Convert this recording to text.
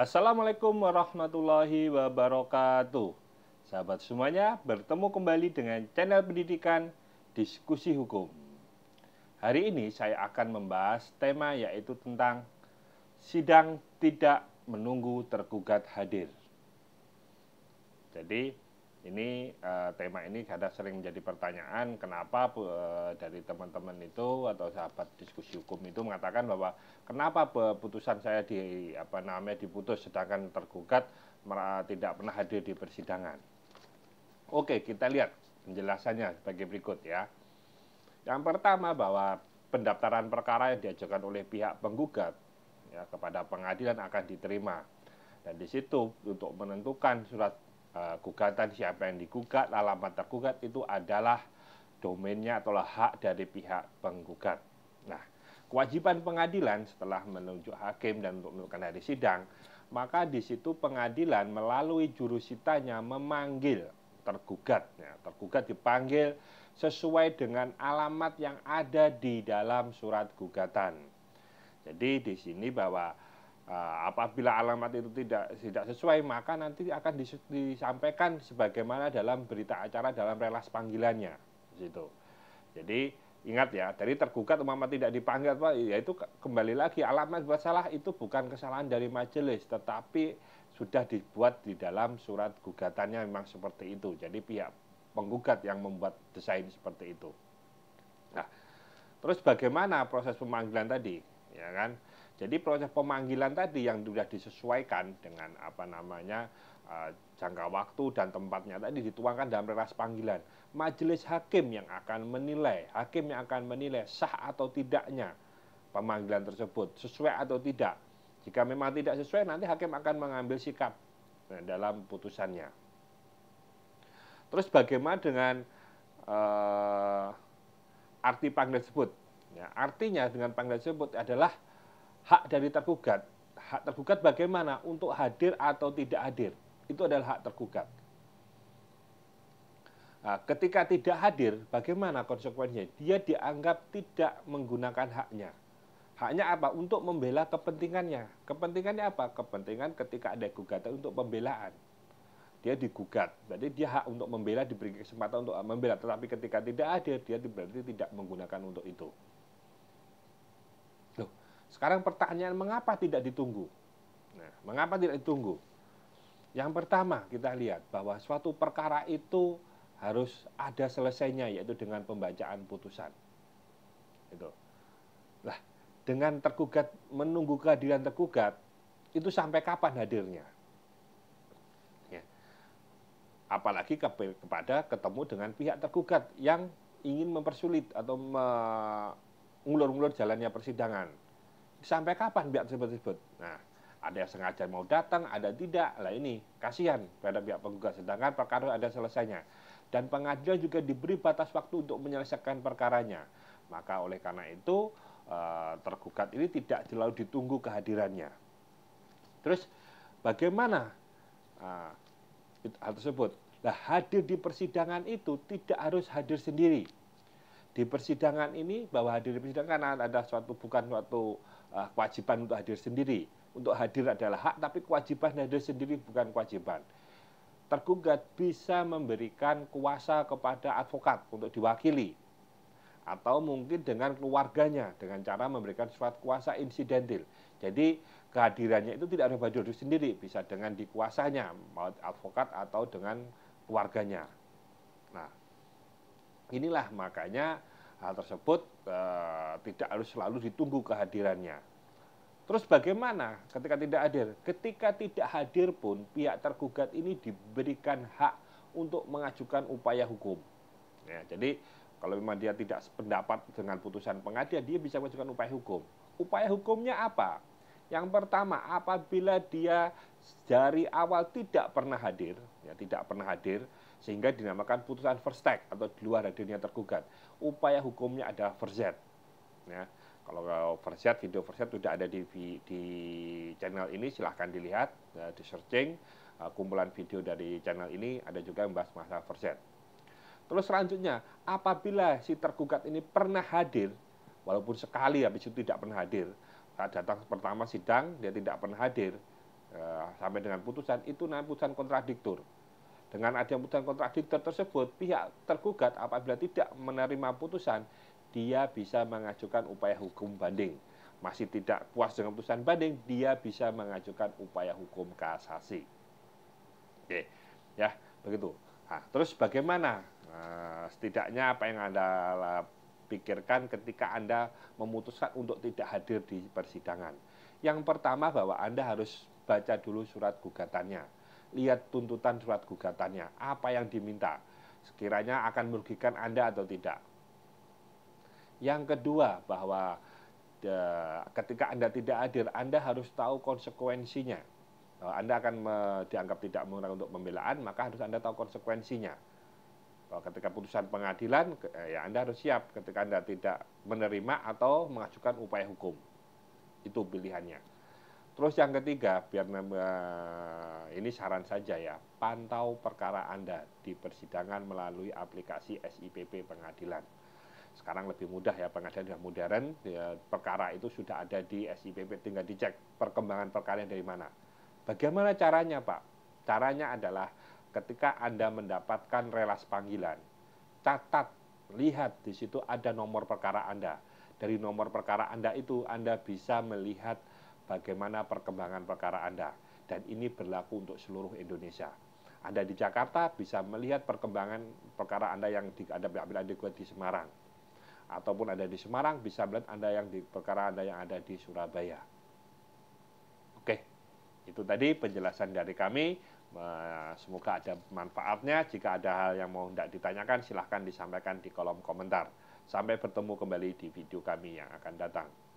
Assalamualaikum warahmatullahi wabarakatuh. Sahabat semuanya, bertemu kembali dengan channel pendidikan Diskusi Hukum. Hari ini saya akan membahas tema yaitu tentang sidang tidak menunggu tergugat hadir. Jadi, ini uh, tema ini kadang sering menjadi pertanyaan kenapa uh, dari teman-teman itu atau sahabat diskusi hukum itu mengatakan bahwa kenapa putusan saya di apa namanya diputus sedangkan tergugat tidak pernah hadir di persidangan. Oke, kita lihat penjelasannya sebagai berikut ya. Yang pertama bahwa pendaftaran perkara yang diajukan oleh pihak penggugat ya kepada pengadilan akan diterima. Dan di situ untuk menentukan surat Eh, gugatan siapa yang digugat, alamat tergugat itu adalah domainnya atau hak dari pihak penggugat. Nah, kewajiban pengadilan setelah menunjuk hakim dan untuk melakukan hari sidang, maka di situ pengadilan melalui jurusitanya memanggil tergugat. Ya, tergugat dipanggil sesuai dengan alamat yang ada di dalam surat gugatan. Jadi di sini bahwa Ah, apabila alamat itu tidak tidak sesuai maka nanti akan disampaikan sebagaimana dalam berita acara dalam relas panggilannya situ. Jadi ingat ya dari tergugat umpama tidak dipanggil pak ya itu kembali lagi alamat buat salah itu bukan kesalahan dari majelis tetapi sudah dibuat di dalam surat gugatannya memang seperti itu. Jadi pihak penggugat yang membuat desain seperti itu. Nah, terus bagaimana proses pemanggilan tadi? ya kan. Jadi proses pemanggilan tadi yang sudah disesuaikan dengan apa namanya eh, jangka waktu dan tempatnya tadi dituangkan dalam relas panggilan. Majelis hakim yang akan menilai, hakim yang akan menilai sah atau tidaknya pemanggilan tersebut, sesuai atau tidak. Jika memang tidak sesuai, nanti hakim akan mengambil sikap eh, dalam putusannya. Terus bagaimana dengan uh, arti panggil tersebut? Ya, artinya dengan panggilan tersebut adalah hak dari tergugat. Hak tergugat bagaimana untuk hadir atau tidak hadir. Itu adalah hak tergugat. Nah, ketika tidak hadir, bagaimana konsekuensinya? Dia dianggap tidak menggunakan haknya. Haknya apa? Untuk membela kepentingannya. Kepentingannya apa? Kepentingan ketika ada gugatan untuk pembelaan. Dia digugat. Berarti dia hak untuk membela diberi kesempatan untuk membela. Tetapi ketika tidak hadir, dia berarti tidak menggunakan untuk itu. Sekarang pertanyaan mengapa tidak ditunggu? Nah, mengapa tidak ditunggu? Yang pertama kita lihat bahwa suatu perkara itu harus ada selesainya yaitu dengan pembacaan putusan. Itu. Lah, dengan tergugat menunggu kehadiran tergugat itu sampai kapan hadirnya? Ya. Apalagi ke, kepada ketemu dengan pihak tergugat yang ingin mempersulit atau mengulur-ulur jalannya persidangan sampai kapan pihak tersebut? Nah, ada yang sengaja mau datang, ada tidak. Lah ini kasihan pada pihak penggugat. Sedangkan perkara ada selesainya. Dan pengadilan juga diberi batas waktu untuk menyelesaikan perkaranya. Maka oleh karena itu eh, tergugat ini tidak selalu ditunggu kehadirannya. Terus bagaimana eh, hal tersebut? Nah, hadir di persidangan itu tidak harus hadir sendiri. Di persidangan ini bahwa hadir di persidangan ada suatu bukan suatu Ah, kewajiban untuk hadir sendiri. Untuk hadir adalah hak, tapi kewajiban hadir sendiri bukan kewajiban. Tergugat bisa memberikan kuasa kepada advokat untuk diwakili, atau mungkin dengan keluarganya dengan cara memberikan surat kuasa insidentil. Jadi kehadirannya itu tidak harus hadir sendiri, bisa dengan dikuasanya, mau advokat atau dengan keluarganya. Nah, inilah makanya hal tersebut e, tidak harus selalu ditunggu kehadirannya. Terus bagaimana ketika tidak hadir? Ketika tidak hadir pun pihak tergugat ini diberikan hak untuk mengajukan upaya hukum. Ya, jadi kalau memang dia tidak sependapat dengan putusan pengadilan, dia bisa mengajukan upaya hukum. Upaya hukumnya apa? Yang pertama, apabila dia dari awal tidak pernah hadir, ya tidak pernah hadir, sehingga dinamakan putusan first verstek atau di luar hadirnya tergugat. Upaya hukumnya ada verzet. Ya. Kalau verzet, video verzet sudah ada di, di channel ini, silahkan dilihat, ya, di searching uh, kumpulan video dari channel ini ada juga membahas masalah verzet. Terus selanjutnya, apabila si tergugat ini pernah hadir, walaupun sekali habis itu tidak pernah hadir, saat datang pertama sidang dia tidak pernah hadir, uh, sampai dengan putusan itu namanya putusan kontradiktur dengan adanya putusan kontradiktor tersebut, pihak tergugat apabila tidak menerima putusan, dia bisa mengajukan upaya hukum banding. Masih tidak puas dengan putusan banding, dia bisa mengajukan upaya hukum kasasi. Oke, ya begitu. Nah, terus bagaimana? setidaknya apa yang anda pikirkan ketika anda memutuskan untuk tidak hadir di persidangan. Yang pertama bahwa anda harus baca dulu surat gugatannya lihat tuntutan surat gugatannya, apa yang diminta. Sekiranya akan merugikan Anda atau tidak. Yang kedua, bahwa de, ketika Anda tidak hadir, Anda harus tahu konsekuensinya. Anda akan me, dianggap tidak menggunakan untuk pembelaan, maka harus Anda tahu konsekuensinya. Ketika putusan pengadilan, eh, ya Anda harus siap ketika Anda tidak menerima atau mengajukan upaya hukum. Itu pilihannya. Terus yang ketiga, biar ini saran saja ya, pantau perkara Anda di persidangan melalui aplikasi SIPP pengadilan. Sekarang lebih mudah ya, pengadilan sudah modern, ya, perkara itu sudah ada di SIPP, tinggal dicek perkembangan perkara dari mana. Bagaimana caranya Pak? Caranya adalah ketika Anda mendapatkan relas panggilan, catat, lihat di situ ada nomor perkara Anda. Dari nomor perkara Anda itu Anda bisa melihat bagaimana perkembangan perkara Anda. Dan ini berlaku untuk seluruh Indonesia. Anda di Jakarta bisa melihat perkembangan perkara Anda yang di, Anda ambil adekuat di Semarang. Ataupun ada di Semarang bisa melihat Anda yang di perkara Anda yang ada di Surabaya. Oke, itu tadi penjelasan dari kami. Semoga ada manfaatnya. Jika ada hal yang mau tidak ditanyakan, silahkan disampaikan di kolom komentar. Sampai bertemu kembali di video kami yang akan datang.